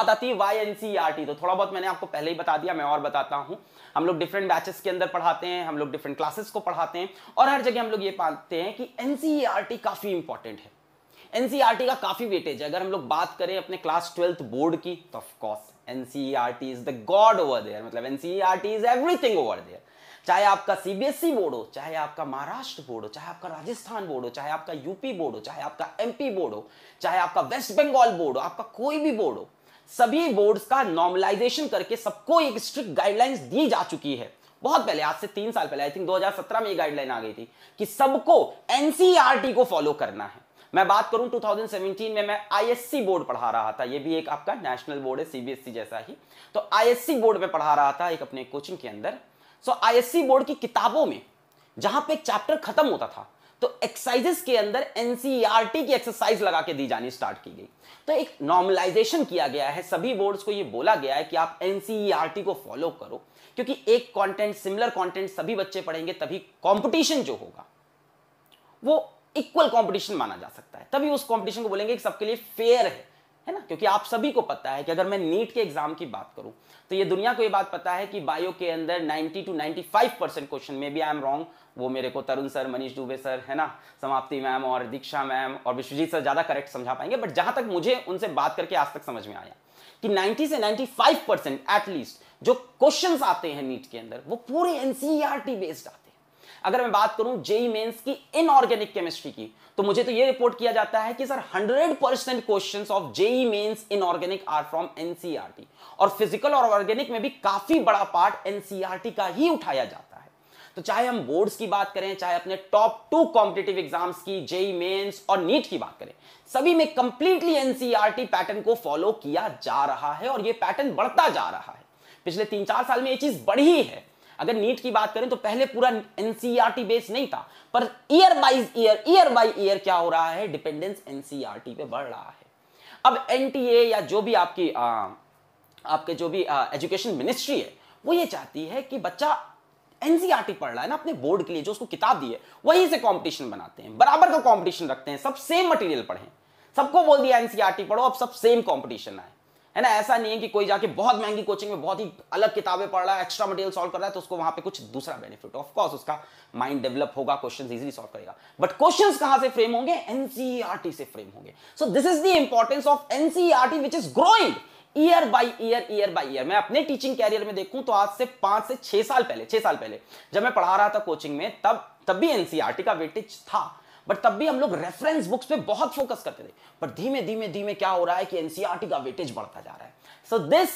बात आती है वाई एनसीईआरटी e तो थोड़ा बहुत मैंने आपको पहले ही बता दिया मैं और बताता हूं हम लोग डिफरेंट बैचेस के अंदर पढ़ाते हैं हम लोग डिफरेंट क्लासेस को पढ़ाते हैं और हर जगह हम लोग ये पाते हैं कि एनसीईआरटी काफ़ी इंपॉर्टेंट है एनसीईआरटी e का काफ़ी वेटेज है अगर हम लोग बात करें अपने क्लास ट्वेल्थ बोर्ड की तो of course NCERT is the god over there मतलब NCERT is everything over there चाहे आपका सीबीएसई बोर्ड e हो चाहे आपका महाराष्ट्र बोर्ड हो चाहे आपका राजस्थान बोर्ड हो चाहे आपका यूपी बोर्ड हो चाहे आपका एमपी बोर्ड हो चाहे आपका वेस्ट बंगाल बोर्ड हो आपका कोई भी बोर्ड हो सभी बोर्ड्स का नॉर्मलाइजेशन करके सबको एक स्ट्रिक्ट गाइडलाइंस दी जा चुकी है बहुत पहले आज से तीन साल पहले आई थिंक 2017 में ये गाइडलाइन आ गई थी कि सबको एनसीईआरटी e को फॉलो करना है मैं बात करूं 2017 में मैं आईएससी बोर्ड पढ़ा रहा था ये भी एक आपका नेशनल बोर्ड है सीबीएसई e जैसा ही तो आईएससी बोर्ड में पढ़ा रहा था एक अपने कोचिंग के अंदर सो आईएससी बोर्ड की किताबों में जहां पे चैप्टर खत्म होता था तो एक्सरसाइजेस के अंदर एनसीईआरटी e की एक्सरसाइज लगा के दी जानी स्टार्ट की गई तो एक नॉर्मलाइजेशन किया गया है सभी बोर्ड्स को ये बोला गया है कि आप एनसीईआरटी e को फॉलो करो क्योंकि एक कंटेंट सिमिलर कंटेंट सभी बच्चे पढ़ेंगे तभी कंपटीशन जो होगा वो इक्वल कंपटीशन माना जा सकता है तभी उस कंपटीशन को बोलेंगे कि सबके लिए फेयर है है ना क्योंकि आप सभी को पता है कि अगर मैं नीट के एग्जाम की बात करूं तो ये दुनिया को ये बात पता है कि बायो के अंदर 90 टू 95 परसेंट क्वेश्चन में भी आई एम रॉन्ग वो मेरे को तरुण सर मनीष दुबे सर है ना समाप्ति मैम और दीक्षा मैम और विश्वजीत सर ज़्यादा करेक्ट समझा पाएंगे बट जहां तक मुझे उनसे बात करके आज तक समझ में आया कि 90 से 95 परसेंट एटलीस्ट जो क्वेश्चन आते हैं नीट के अंदर वो पूरे एनसीआर बेस्ड e आते हैं अगर मैं बात करूं जेई मेन्स की इनऑर्गेनिक केमिस्ट्री की तो मुझे तो ये रिपोर्ट किया जाता है कि sir 100 percent question of JEE Mains inorganic are from NCERT और फिजिकल और ऑर्गेनिक में भी काफी बड़ा पार्ट एनसीईआरटी e का ही उठाया जाता है तो चाहे हम बोर्ड्स की बात करें चाहे अपने टॉप टू कॉम्पिटेटिव एग्जाम्स की जेई मेंस और नीट की बात करें सभी में कंप्लीटली एनसीईआरटी पैटर्न को फॉलो किया जा रहा है और ये पैटर्न बढ़ता जा रहा है पिछले तीन चार साल में ये चीज बढ़ी है अगर नीट की बात करें तो पहले पूरा एनसीईआरटी बेस e नहीं था पर year by year year by year क्या हो रहा है डिपेंडेंस एनसीईआरटी e पे बढ़ रहा है अब एनटीए या जो भी आपकी आ, आपके जो भी एजुकेशन मिनिस्ट्री है वो ये चाहती है कि बच्चा एनसीआरटी e पढ़ रहा है ना अपने बोर्ड के लिए जो उसको किताब दी है वहीं से कंपटीशन बनाते हैं बराबर का कंपटीशन रखते हैं सब सेम मटेरियल पढ़ें सबको बोल दिया एनसीआरटी पढ़ो अब सब सेम कंपटीशन आए है ना ऐसा नहीं है कि कोई जाके बहुत महंगी कोचिंग में बहुत ही अलग किताबें पढ़ रहा है एक्स्ट्रा मटेरियल सॉल्व कर रहा है तो उसको वहां पे कुछ दूसरा बेनिफिट ऑफ कोर्स उसका माइंड डेवलप होगा क्वेश्चंस इजीली सॉल्व करेगा बट क्वेश्चंस कहां से फ्रेम होंगे एनसीईआरटी e से फ्रेम होंगे so this is the importance of NCERT which is growing year by year year by year मैं अपने टीचिंग कैरियर में देखूं तो आज से पांच से छह साल पहले छह साल पहले जब मैं पढ़ा रहा था कोचिंग में तब तब भी एनसीआरटी e का वेटेज था बट तब भी हम लोग रेफरेंस बुक्स पे बहुत फोकस करते थे पर धीमे धीमे धीमे क्या हो रहा है कि एनसीआरटी e का वेटेज बढ़ता जा रहा है so this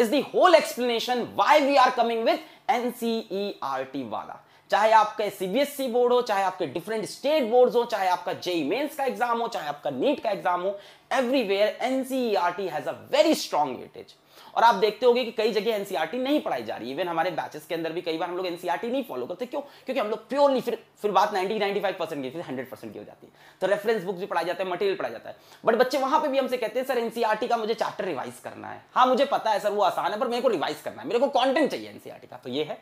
is the whole explanation why we are coming with NCERT वाला चाहे आपका सीबीएसई e बोर्ड हो चाहे आपके डिफरेंट स्टेट बोर्ड हो चाहे आपका जेई मेन्स e का एग्जाम हो चाहे आपका नीट का एग्जाम हो everywhere NCERT has a very strong weightage और आप देखते होंगे कि कई जगह एनसीआरटी e नहीं पढ़ाई जा रही इवन हमारे बैचेस के अंदर भी कई बार हम लोग एनसीईआरटी नहीं फॉलो करते क्यों क्योंकि हम लोग प्योरली फिर फिर बात 90 95 परसेंट की फिर 100 परसेंट की हो जाती है तो रेफरेंस बुक्स भी पढ़ाया जाता है मटेरियल पढ़ाया जाता है बट बच्चे वहां पर भी हमसे कहते हैं सर एनसीआरटी का मुझे चैप्टर रिवाइज करना है हाँ मुझे पता है सर वो आसान है पर मेरे को रिवाइज करना है मेरे को कॉन्टेंट चाहिए एनसीआरटी का तो ये है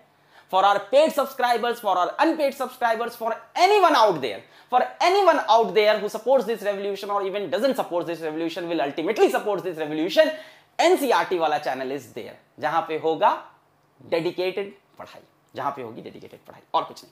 for our paid subscribers, for our unpaid subscribers, for anyone out there. For anyone out there who supports this revolution or even doesn't support this revolution will ultimately support this revolution. ncrt wala channel is there jahan pe hoga dedicated padhai jahan pe hogi dedicated padhai aur kuch नहीं